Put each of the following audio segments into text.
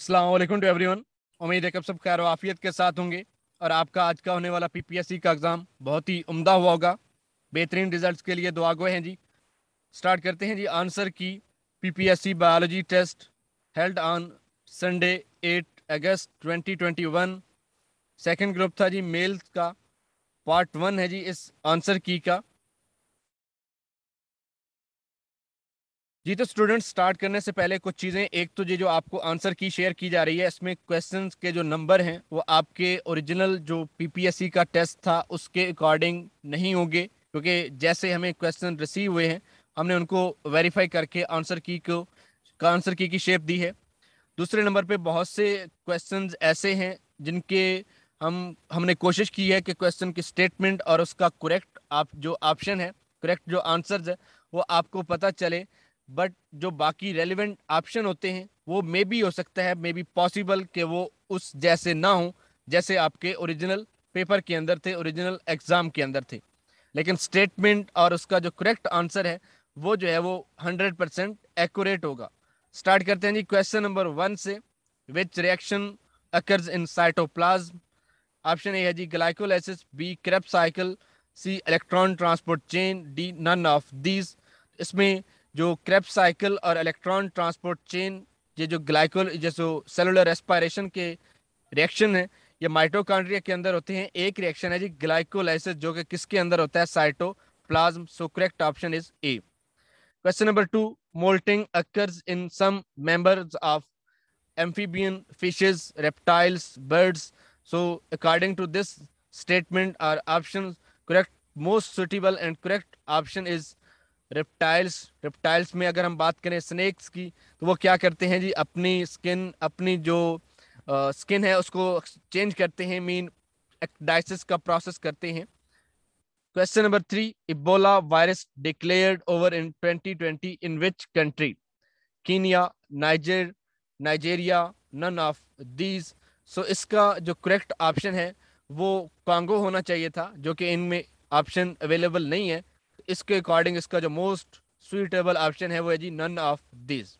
Aslam to one उम्मीद है कब सब खैर वाफियत के साथ होंगे और आपका आज का होने वाला पीपीएससी का एग्ज़ाम बहुत ही उम्दा हुआ होगा बेहतरीन रिजल्ट्स के लिए दुआ गए हैं जी स्टार्ट करते हैं जी answer key PPSC biology test held on Sunday 8 August 2021 second group था जी मेल्स का पार्ट वन है जी इस आंसर की का जी तो स्टूडेंट स्टार्ट करने से पहले कुछ चीज़ें एक तो ये जो आपको आंसर की शेयर की जा रही है इसमें क्वेश्चंस के जो नंबर हैं वो आपके ओरिजिनल जो पीपीएससी का टेस्ट था उसके अकॉर्डिंग नहीं होंगे क्योंकि जैसे हमें क्वेश्चन रिसीव हुए हैं हमने उनको वेरीफाई करके आंसर की को का आंसर की की शेप दी है दूसरे नंबर पर बहुत से क्वेश्चन ऐसे हैं जिनके हम हमने कोशिश की है कि क्वेश्चन की स्टेटमेंट और उसका करेक्ट आप जो ऑप्शन है करेक्ट जो आंसर्स है वो आपको पता चले बट जो बाकी रेलिवेंट ऑप्शन होते हैं वो मे बी हो सकता है मे बी पॉसिबल कि वो उस जैसे ना हो जैसे आपके ओरिजिनल पेपर के अंदर थे ओरिजिनल एग्ज़ाम के अंदर थे लेकिन स्टेटमेंट और उसका जो करेक्ट आंसर है वो जो है वो हंड्रेड परसेंट एक्यूरेट होगा स्टार्ट करते हैं जी क्वेश्चन नंबर वन से which reaction occurs in cytoplasm option A है जी glycolysis B Krebs cycle C electron transport chain D none of these इसमें जो क्रेप साइकिल और इलेक्ट्रॉन ट्रांसपोर्ट चेन ये जो ग्लाइकोल जो सेलुलर रेस्पायरेशन के रिएक्शन है ये माइटोकॉन्ड्रिया के अंदर होते हैं एक रिएक्शन है जी ग्लाइकोलाइसिस जो कि किसके अंदर होता है cytoplasm so correct option is A question number two moulting occurs in some members of amphibian fishes reptiles birds so according to this statement our option correct most suitable and correct option is reptiles reptiles में अगर हम बात करें snacks की तो वो क्या करते हैं जी अपनी स्किन अपनी जो स्किन है उसको चेंज करते हैं मीन डाइसिस का प्रोसेस करते हैं question number three Ebola virus declared over in 2020 in which country Kenya Niger Nigeria none of these so इसका जो करेक्ट ऑप्शन है वो कांगो होना चाहिए था जो कि इनमें ऑप्शन अवेलेबल नहीं है इसके अकॉर्डिंग इसका जो मोस्ट सुइटेबल ऑप्शन है वो है जी none of this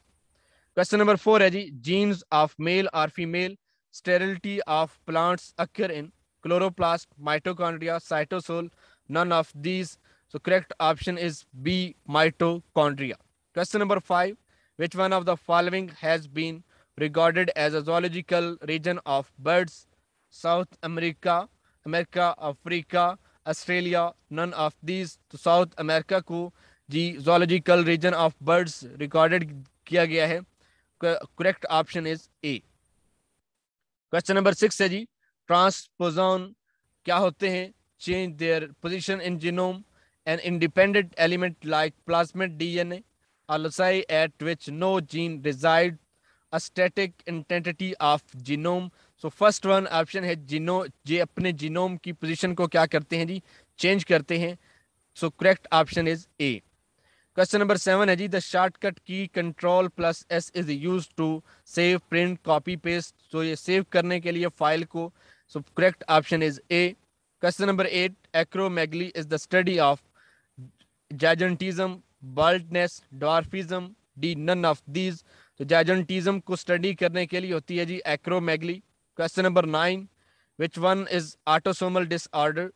question number four है जी genes of male or female sterility of plants occur in chloroplast mitochondria cytosol none of these so correct option is B mitochondria question number five which one of the following has been regarded as a zoological region of birds South America America Africa Australia none of these तो South America को जी zoological region of birds recorded किया गया है correct option is A question number six है जी transposon क्या होते हैं change their position in genome an independent element like plasmid DNA at which no gene resides a identity of genome so first one option है जिनो जे अपने genome की position को क्या करते हैं जी चेंज करते हैं so correct option is A question number seven है जी the shortcut key control plus S is use to save print copy paste तो ये सेव करने के लिए फाइल को so correct option is A question number eight acromegaly is the study of gigantism baldness dwarfism D none of these तो gigantism को study करने के लिए होती है जी एक्रोमैगली Question number nine, which one is autosomal disorder?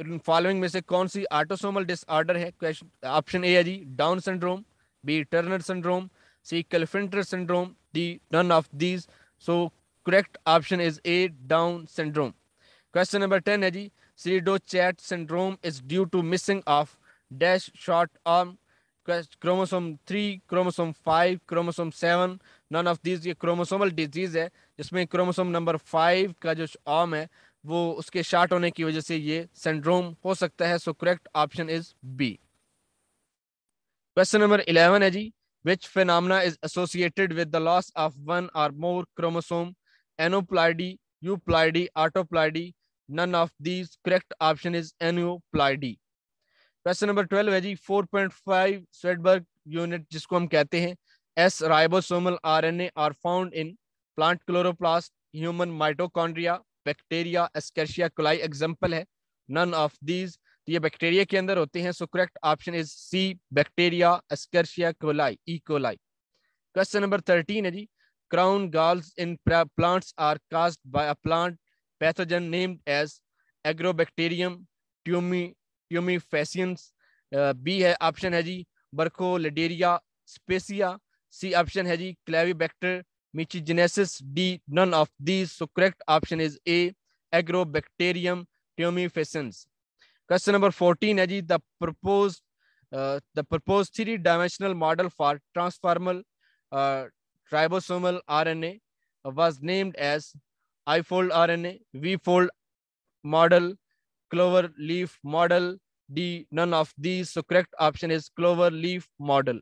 In Following में से कौन सी autosomal disorder Question option A है जी Down syndrome, B Turner syndrome, C Klinefelter syndrome, D none of these. So correct option is A Down syndrome. Question number ten है जी Cerebrochat syndrome is due to missing of dash short arm. Chromosome three chromosome five chromosome seven none of this ये chromosomal disease है जिसमें chromosome number five का जो arm है वो उसके शार्ट होने की वजह से ये सिंड्रोम हो सकता है so correct option is B question number eleven है जी which phenomena is associated with the loss of one or more chromosome aneuploidy euploidy autoploidy none of these correct option is aneuploidy question number twelve है जी four point five Svedberg unit जिसको हम कहते हैं S ribosomal RNA are found in plant chloroplast human mitochondria bacteria Escherichia coli example है none of these तो ये bacteria के अंदर होते हैं so correct option is C bacteria Escherichia coli E coli question number thirteen है जी crown galls in plants are caused by a plant pathogen named as Agrobacterium ट्यूमी योमी बी uh, है ऑप्शन है जी Burkholderia species C option है जी Clavibacter michiganensis D none of these so correct option is A Agrobacterium tumefaciens question number fourteen है जी the propose the propose three dimensional model for transfer ribosomal R N A was named as I fold R N A V fold model clover leaf model. D, none of these. So correct option is clover leaf model.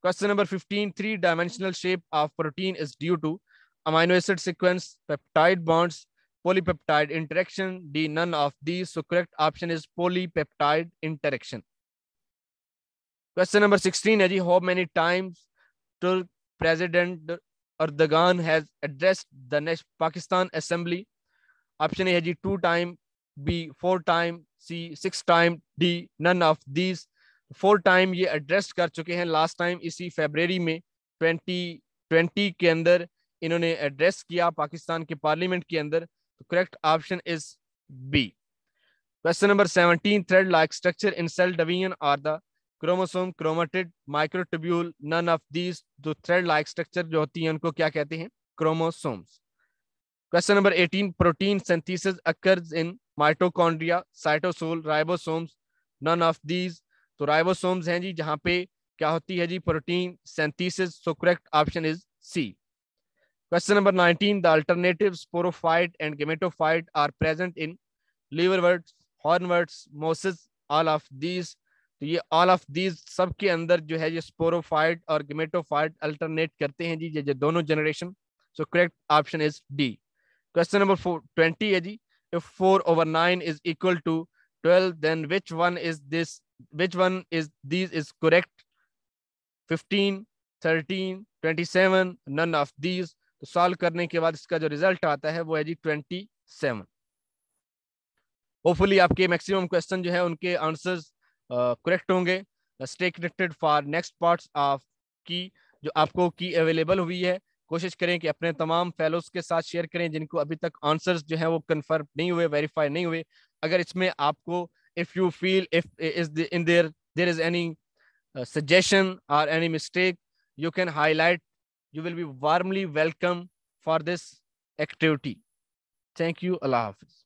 Question number 15, three-dimensional shape of protein is due to amino acid sequence, peptide bonds, polypeptide interaction. D, none of these. So correct option is polypeptide interaction. Question number 16, how many times till President Erdogan has addressed the next Pakistan Assembly? Option A, two time. B four time C six time D none of these four time ये address कर चुके हैं last time इसी February में twenty twenty के अंदर इन्होंने address किया पाकिस्तान के पार्लियामेंट के अंदर तो correct option is B question number seventeen thread like structure in cell division are the chromosome chromatid microtubule none of these जो थ्रेड लाइक स्ट्रक्चर जो होती है उनको क्या कहते हैं chromosomes question number 18 protein synthesis occurs in mitochondria cytosol ribosomes none of these तो ribosomes हैं जी जहां पे क्या होती है जी protein synthesis so correct option is C question number 19 the alternative sporophyte and gametophyte are present in liverworts hornworts mosses all of these तो ये ऑल ऑफ दीज सब के अंदर जो है ये स्पोरोफाइट और गेमेटोफाइट अल्टरनेट करते हैं जी ये दोनों generation so correct option is D question number twenty है जी if 4 over 9 is equal to 12 then which one is this which one is these is correct 15 13 27 none of these तो solve करने के बाद इसका जो रिजल्ट आता है वो है जी ट्वेंटी सेवन होपफुली आपके मैक्सिमम क्वेश्चन जो है उनके आंसर्स करेक्ट होंगे stay connected for next parts of की जो आपको की अवेलेबल हुई है कोशिश करें कि अपने तमाम फेलोज के साथ शेयर करें जिनको अभी तक आंसर्स जो है वो कंफर्म नहीं हुए वेरीफाई नहीं हुए अगर इसमें आपको if you feel if is in there there is any suggestion और any mistake you can highlight you will be warmly welcome for this activity thank you अल्लाह हाफिज़